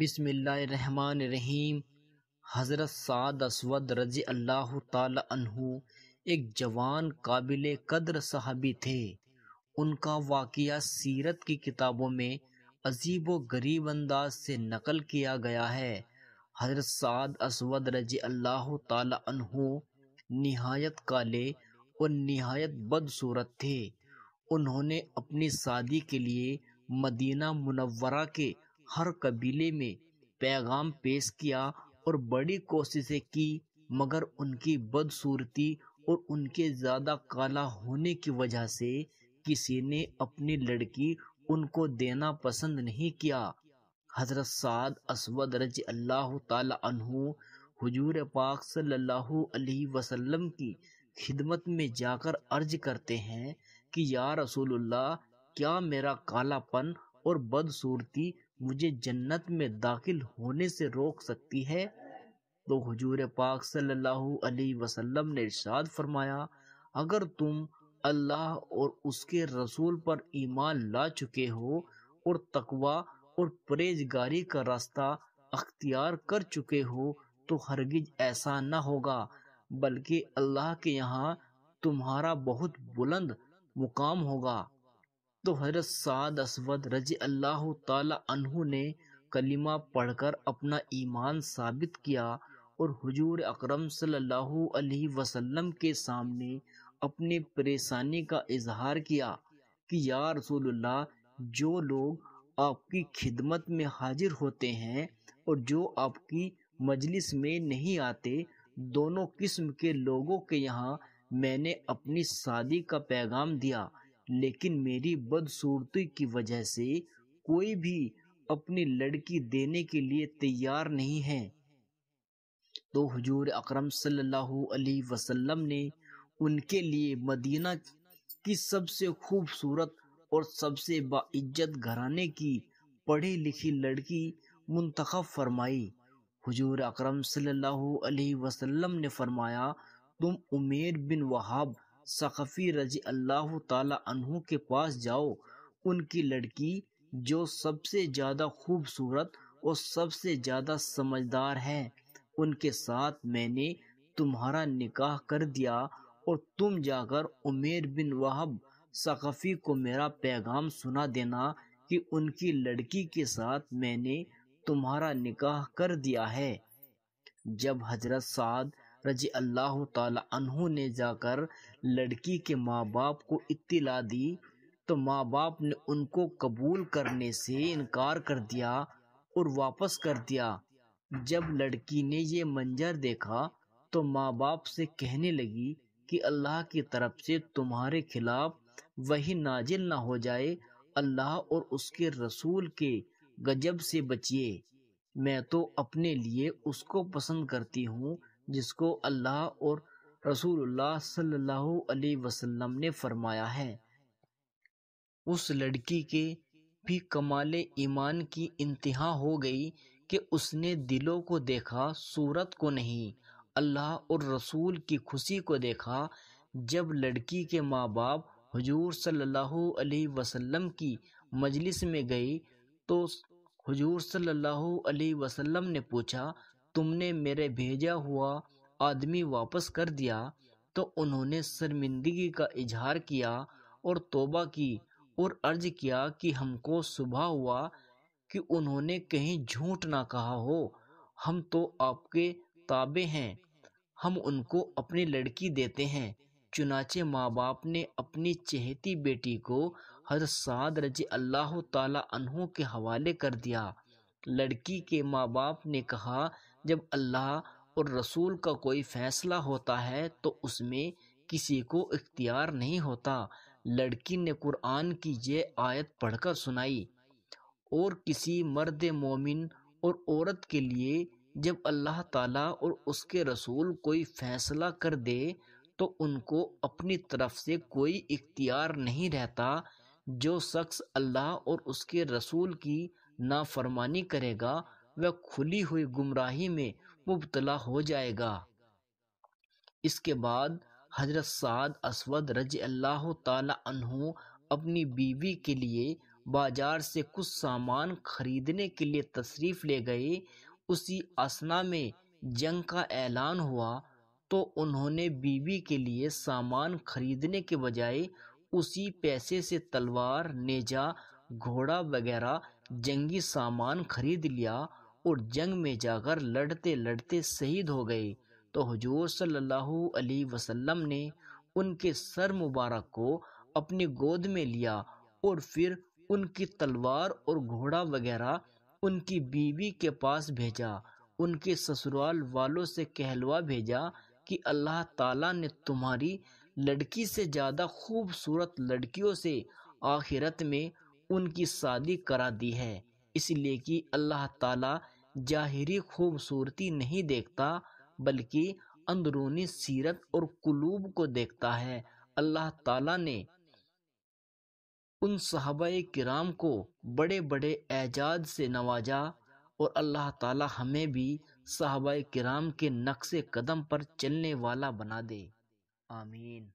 बिसमिल्ल रहीम हज़रत साद असवद रज़ी अल्लाह तहु एक जवान काबिल कदर साहबी थे उनका वाक़ सीरत की किताबों में अजीब व गरीब अंदाज से नकल किया गया है हज़रत साद असवद रजी अल्लाह तहु नहायत काले और नहायत बदसूरत थे उन्होंने अपनी शादी के लिए मदीना मनवरा के हर कबीले में पैगाम पेश किया और बड़ी कोशिशें की मगर उनकी बदसूरती और उनके ज़्यादा काला होने की वजह से किसी ने अपनी लड़की उनको देना पसंद नहीं किया हजरत साद असवद रज अल्लाह तु हजूर पाक सल्लल्लाहु अलैहि वसल्लम की खिदमत में जाकर अर्ज करते हैं कि या रसूलुल्लाह क्या मेरा कालापन और बदसूरती मुझे जन्नत में दाखिल होने से रोक सकती है तो हजूर पाक सल्लल्लाहु अलैहि वसल्लम ने इर्शाद फरमाया अगर तुम अल्लाह और उसके रसूल पर ईमान ला चुके हो और तकवा और परहेजगारी का रास्ता अख्तियार कर चुके हो तो हरगिज ऐसा न होगा बल्कि अल्लाह के यहाँ तुम्हारा बहुत बुलंद मुकाम होगा तो हजरत साद असवद रजी अल्लाह तहु ने कलिमा पढ़कर अपना ईमान साबित किया और हजूर अक्रम सल्लल्लाहु वसल्लम के सामने अपने परेशानी का इजहार किया कि या रसूलुल्लाह जो लोग आपकी खिदमत में हाजिर होते हैं और जो आपकी मजलिस में नहीं आते दोनों किस्म के लोगों के यहाँ मैंने अपनी शादी का पैगाम दिया लेकिन मेरी बदसूरती की वजह से कोई भी अपनी लड़की देने के लिए तैयार नहीं है तो हजूर अकरम सल्लल्लाहु अलैहि वसल्लम ने उनके लिए मदीना की सबसे खूबसूरत और सबसे बाइज्जत घराने की पढ़ी लिखी लड़की मुंतखब फरमाई हजूर अकरम सल्लल्लाहु अलैहि वसल्लम ने फरमाया तुम उमेर बिन वहाब सख़फ़ी रजी अल्लाह तु के पास जाओ उनकी लड़की जो सबसे ज़्यादा खूबसूरत और सबसे ज़्यादा समझदार है उनके साथ मैंने तुम्हारा निकाह कर दिया और तुम जाकर उमेर बिन वहब सखफी को मेरा पैगाम सुना देना कि उनकी लड़की के साथ मैंने तुम्हारा निकाह कर दिया है जब हजरत साध रजी अल्लाह तहों ने जाकर लड़की के माँ बाप को इत्तला दी तो माँ बाप ने उनको कबूल करने से इनकार कर दिया और वापस कर दिया जब लड़की ने ये मंजर देखा तो माँ बाप से कहने लगी कि अल्लाह की तरफ से तुम्हारे खिलाफ वही नाजिल ना हो जाए अल्लाह और उसके रसूल के गजब से बचिए मैं तो अपने लिए उसको पसंद करती हूँ जिसको अल्लाह और रसूलुल्लाह सल्लल्लाहु अलैहि वसल्लम ने फरमाया है उस लड़की के भी कमाल ईमान की इंतहा हो गई कि उसने दिलों को देखा सूरत को नहीं अल्लाह और रसूल की खुशी को देखा जब लड़की के माँ बाप हजूर सल्लल्लाहु अलैहि वसल्लम की मजलिस में गई तो हजूर सल्लल्लाहु अलैहि वसल्लम ने पूछा तुमने मेरे भेजा हुआ आदमी वापस कर दिया तो उन्होंने शर्मिंदगी का इजहार किया और तोबा की और अर्ज किया कि हमको सुबह हुआ कि उन्होंने कहीं झूठ ना कहा हो हम तो आपके ताबे हैं हम उनको अपनी लड़की देते हैं चुनाचे माँ बाप ने अपनी चहेती बेटी को हर साद रजी अल्लाह तला अनहों के हवाले कर दिया लड़की के माँ बाप ने कहा जब अल्लाह और रसूल का कोई फैसला होता है तो उसमें किसी को इख्तियार नहीं होता लड़की ने कुरान की ये आयत पढ़कर सुनाई और किसी मर्द मोमिन और औरत के लिए जब अल्लाह ताला और उसके रसूल कोई फैसला कर दे तो उनको अपनी तरफ से कोई इख्तियार नहीं रहता जो शख्स अल्लाह और उसके रसूल की नाफरमानी करेगा वह खुली हुई गुमराही में मुबतला हो जाएगा इसके बाद हजरत साद असवद रज अल्लाह तहु अपनी बीवी के लिए बाजार से कुछ सामान खरीदने के लिए तशरीफ़ ले गए उसी असना में जंग का ऐलान हुआ तो उन्होंने बीवी के लिए सामान खरीदने के बजाय उसी पैसे से तलवार नेजा घोड़ा वगैरह जंगी सामान खरीद लिया और जंग में जाकर लड़ते लड़ते शहीद हो गए तो हजूर सल्लल्लाहु अलैहि वसल्लम ने उनके सर मुबारक को अपनी गोद में लिया और फिर उनकी तलवार और घोड़ा वगैरह उनकी बीवी के पास भेजा उनके ससुराल वालों से कहलवा भेजा कि अल्लाह ताला ने तुम्हारी लड़की से ज़्यादा खूबसूरत लड़कियों से आखिरत में उनकी शादी करा दी है इसलिए कि अल्लाह ताला जाहिरी खूबसूरती नहीं देखता बल्कि अंदरूनी सीरत और कुलूब को देखता है अल्लाह ताला ने उन सहाबा किराम को बड़े बड़े एजाज से नवाजा और अल्लाह ताला हमें भी सहाबा किराम के नक्श कदम पर चलने वाला बना दे आमीन